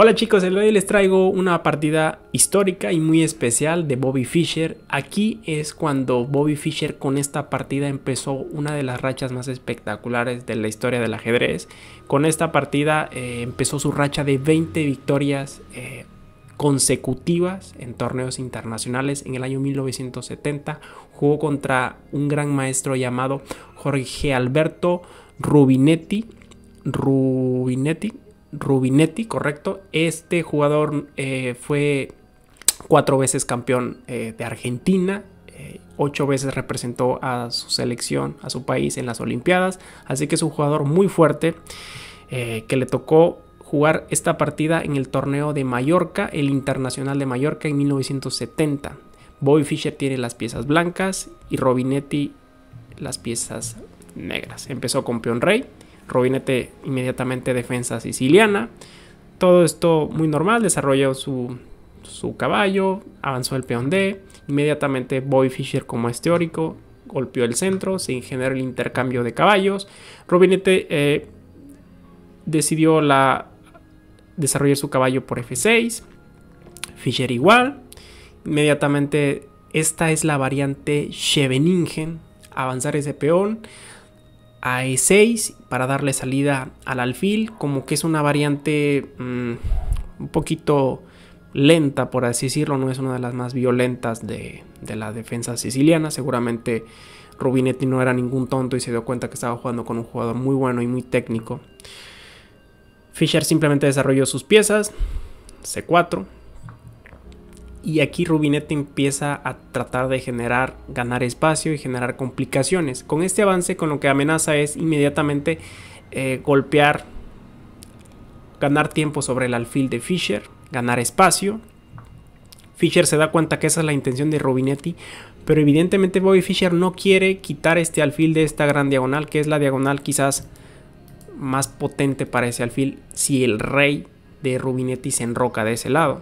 Hola chicos, el hoy les traigo una partida histórica y muy especial de Bobby Fischer. Aquí es cuando Bobby Fischer con esta partida empezó una de las rachas más espectaculares de la historia del ajedrez. Con esta partida eh, empezó su racha de 20 victorias eh, consecutivas en torneos internacionales. En el año 1970 jugó contra un gran maestro llamado Jorge Alberto Rubinetti. Rubinetti Rubinetti, correcto. Este jugador eh, fue cuatro veces campeón eh, de Argentina, eh, ocho veces representó a su selección, a su país en las Olimpiadas, así que es un jugador muy fuerte que le tocó jugar esta partida en el torneo de Mallorca, el Internacional de Mallorca en 1970. Bobby Fischer tiene las piezas blancas y Robinetti las piezas negras. Empezó con peón rey Robinete inmediatamente defensa siciliana. Todo esto muy normal, desarrolló su, caballo, avanzó el peón D, inmediatamente Boy Fisher como es teórico, golpeó el centro, se generó el intercambio de caballos. Robinete eh, decidió la, desarrollar su caballo por F6, Fisher igual, inmediatamente esta es la variante Scheveningen, avanzar ese peón, a E6 para darle salida al alfil, como que es una variante mm, un poquito lenta, por así decirlo, no es una de las más violentas de, de la defensa siciliana, seguramente Rubinetti no era ningún tonto y se dio cuenta que estaba jugando con un jugador muy bueno y muy técnico. Fischer simplemente desarrolló sus piezas, C4, y aquí Rubinetti empieza a tratar de generar, ganar espacio y generar complicaciones. Con este avance, con lo que amenaza es inmediatamente eh, golpear, ganar tiempo sobre el alfil de Fischer, ganar espacio. Fischer se da cuenta que esa es la intención de Rubinetti, pero evidentemente Bobby Fischer no quiere quitar este alfil de esta gran diagonal, que es la diagonal quizás más potente para ese alfil si el rey de Rubinetti se enroca de ese lado.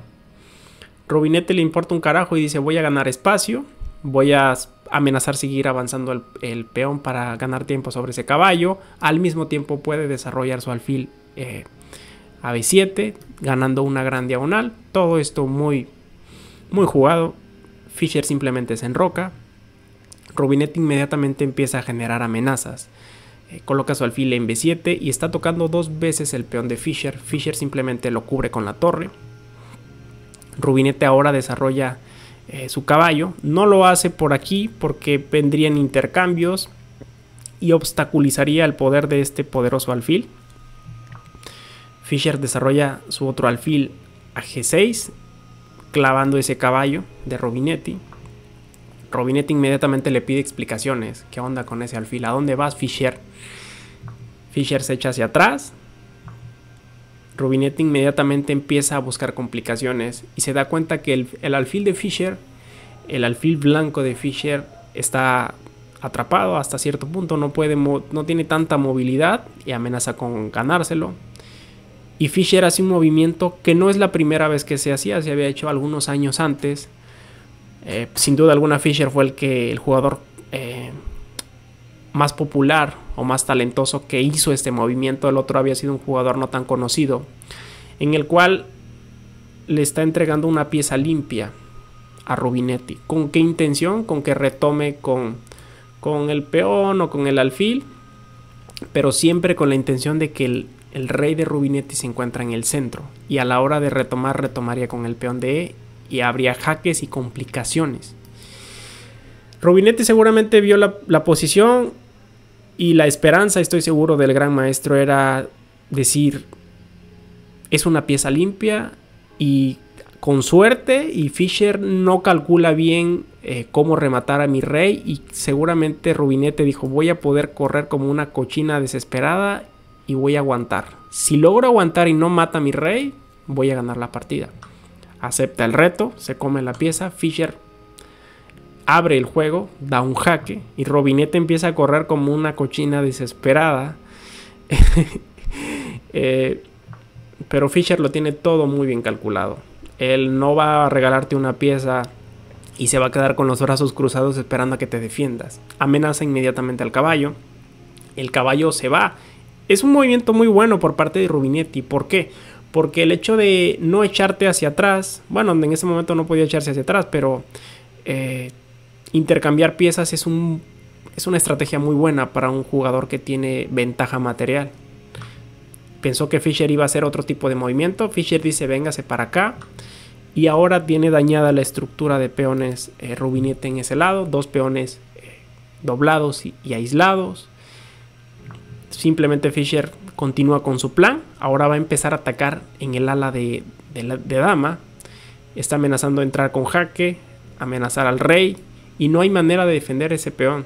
Rubinete le importa un carajo y dice voy a ganar espacio, voy a amenazar seguir avanzando el, peón para ganar tiempo sobre ese caballo, al mismo tiempo puede desarrollar su alfil eh, a B7, ganando una gran diagonal, todo esto muy, muy jugado, Fischer simplemente se enroca, Rubinete inmediatamente empieza a generar amenazas. Eh, coloca su alfil en B7 y está tocando dos veces el peón de Fischer. Fischer simplemente lo cubre con la torre. Rubinete ahora desarrolla eh, su caballo. No lo hace por aquí porque vendrían intercambios y obstaculizaría el poder de este poderoso alfil. Fischer desarrolla su otro alfil a G6, clavando ese caballo de Rubinetti Rubinetti inmediatamente le pide explicaciones. ¿Qué onda con ese alfil? ¿A dónde vas, Fischer Fischer se echa hacia atrás, Rubinetti inmediatamente empieza a buscar complicaciones y se da cuenta que el, alfil de Fisher, el alfil blanco de Fisher, está atrapado hasta cierto punto, no, puede no tiene tanta movilidad y amenaza con ganárselo. Y Fisher hace un movimiento que no es la primera vez que se hacía, se había hecho algunos años antes. Eh, sin duda alguna Fisher fue el que el jugador eh, más popular o más talentoso que hizo este movimiento, el otro había sido un jugador no tan conocido, en el cual le está entregando una pieza limpia a Rubinetti. ¿Con qué intención? Con que retome con, con el peón o con el alfil, pero siempre con la intención de que el, rey de Rubinetti se encuentra en el centro y a la hora de retomar retomaría con el peón de E y habría jaques y complicaciones. Rubinetti seguramente vio la, la posición, y la esperanza, estoy seguro, del gran maestro era decir, es una pieza limpia y con suerte y Fischer no calcula bien eh, cómo rematar a mi rey y seguramente Rubinete dijo voy a poder correr como una cochina desesperada y voy a aguantar. Si logro aguantar y no mata a mi rey, voy a ganar la partida. Acepta el reto, se come la pieza, Fischer abre el juego, da un jaque y Robinette empieza a correr como una cochina desesperada. Eh, pero Fisher lo tiene todo muy bien calculado. Él no va a regalarte una pieza y se va a quedar con los brazos cruzados esperando a que te defiendas. Amenaza inmediatamente al caballo. El caballo se va. Es un movimiento muy bueno por parte de Rubinetti. ¿Por qué? Porque el hecho de no echarte hacia atrás, bueno, en ese momento no podía echarse hacia atrás, pero eh, intercambiar piezas es, es una estrategia muy buena para un jugador que tiene ventaja material. Pensó que Fisher iba a hacer otro tipo de movimiento. Fisher dice, véngase para acá. Y ahora tiene dañada la estructura de peones eh, rubinete en ese lado. Dos peones eh, doblados y, aislados. Simplemente Fisher continúa con su plan. Ahora va a empezar a atacar en el ala de, dama. Está amenazando entrar con jaque. Amenazar al rey y no hay manera de defender ese peón.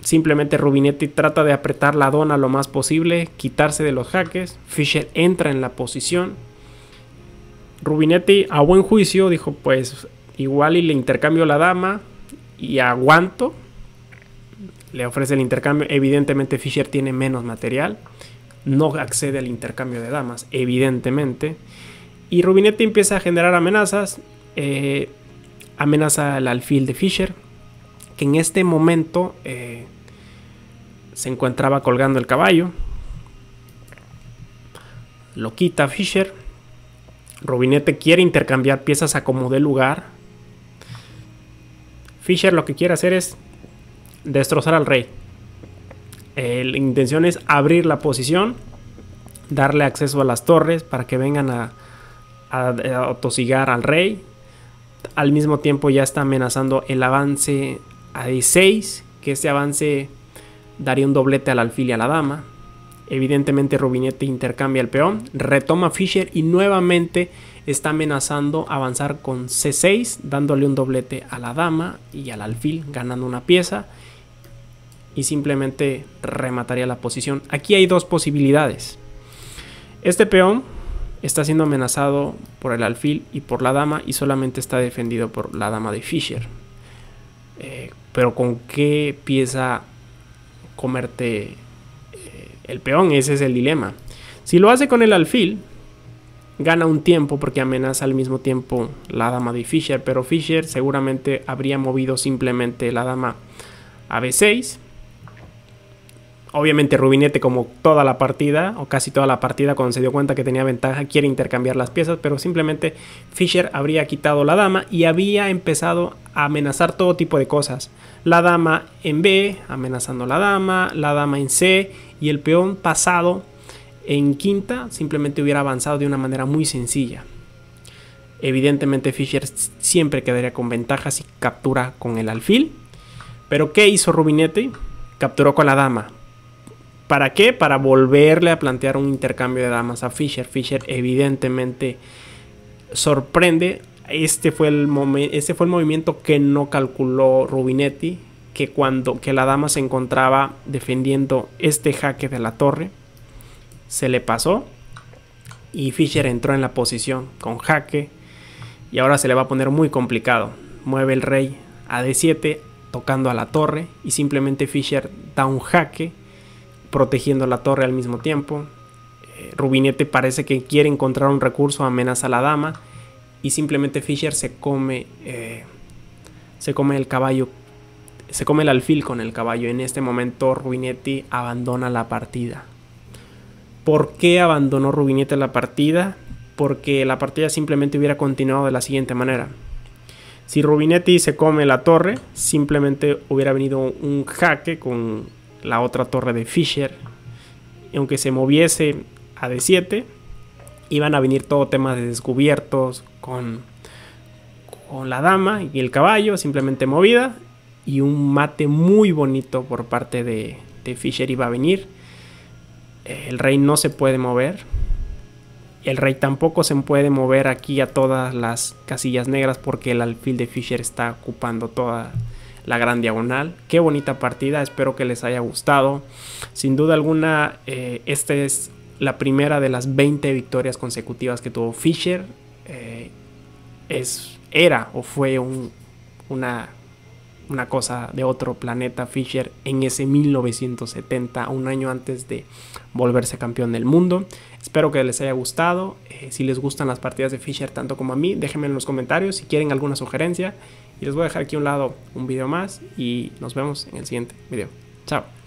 Simplemente Rubinetti trata de apretar la dona lo más posible, quitarse de los jaques. Fischer entra en la posición. Rubinetti, a buen juicio, dijo: Pues igual y le intercambio la dama y aguanto. Le ofrece el intercambio. Evidentemente, Fischer tiene menos material. No accede al intercambio de damas, evidentemente. Y Rubinetti empieza a generar amenazas eh, amenaza al alfil de Fisher, que en este momento eh, se encontraba colgando el caballo. Lo quita Fisher. Robinete quiere intercambiar piezas a como de lugar. Fisher lo que quiere hacer es destrozar al rey. Eh, la intención es abrir la posición, darle acceso a las torres para que vengan a, a, al rey al mismo tiempo ya está amenazando el avance a D6, que este avance daría un doblete al alfil y a la dama. Evidentemente Rubinete intercambia el peón, retoma Fischer y nuevamente está amenazando avanzar con C6, dándole un doblete a la dama y al alfil, ganando una pieza y simplemente remataría la posición. Aquí hay dos posibilidades. Este peón está siendo amenazado por el alfil y por la dama y solamente está defendido por la dama de Fischer. Eh, pero con qué pieza comerte eh, el peón, ese es el dilema. Si lo hace con el alfil, gana un tiempo porque amenaza al mismo tiempo la dama de Fischer, pero Fischer seguramente habría movido simplemente la dama a B6 Obviamente Rubinete, como toda la partida, o casi toda la partida, cuando se dio cuenta que tenía ventaja, quiere intercambiar las piezas, pero simplemente Fischer habría quitado la dama y había empezado a amenazar todo tipo de cosas. La dama en B, amenazando la dama, la dama en C y el peón pasado en quinta simplemente hubiera avanzado de una manera muy sencilla. Evidentemente Fischer siempre quedaría con ventajas si captura con el alfil. Pero ¿qué hizo Rubinete? Capturó con la dama, ¿Para qué? Para volverle a plantear un intercambio de damas a Fischer. Fischer evidentemente sorprende. Este fue el, este fue el movimiento que no calculó Rubinetti, que cuando que la dama se encontraba defendiendo este jaque de la torre, se le pasó y Fischer entró en la posición con jaque y ahora se le va a poner muy complicado. Mueve el rey a d7 tocando a la torre y simplemente Fischer da un jaque protegiendo la torre al mismo tiempo. Eh, Rubinetti parece que quiere encontrar un recurso, amenaza a la dama y simplemente Fisher se come, eh, se come el caballo, se come el alfil con el caballo. En este momento Rubinetti abandona la partida. ¿Por qué abandonó Rubinetti la partida? Porque la partida simplemente hubiera continuado de la siguiente manera. Si Rubinetti se come la torre, simplemente hubiera venido un jaque con la otra torre de Fisher. aunque se moviese a D7, iban a venir todo temas de descubiertos con, con la dama y el caballo, simplemente movida. Y un mate muy bonito por parte de, de Fisher iba a venir. El rey no se puede mover. El rey tampoco se puede mover aquí a todas las casillas negras porque el alfil de Fisher está ocupando toda la Gran Diagonal. Qué bonita partida, espero que les haya gustado. Sin duda alguna, eh, esta es la primera de las 20 victorias consecutivas que tuvo Fischer. Eh, es, era o fue una, una cosa de otro planeta Fischer en ese 1970, un año antes de volverse campeón del mundo. Espero que les haya gustado. Eh, si les gustan las partidas de Fischer tanto como a mí, déjenme en los comentarios si quieren alguna sugerencia y les voy a dejar aquí a un lado un video más y nos vemos en el siguiente video. Chao.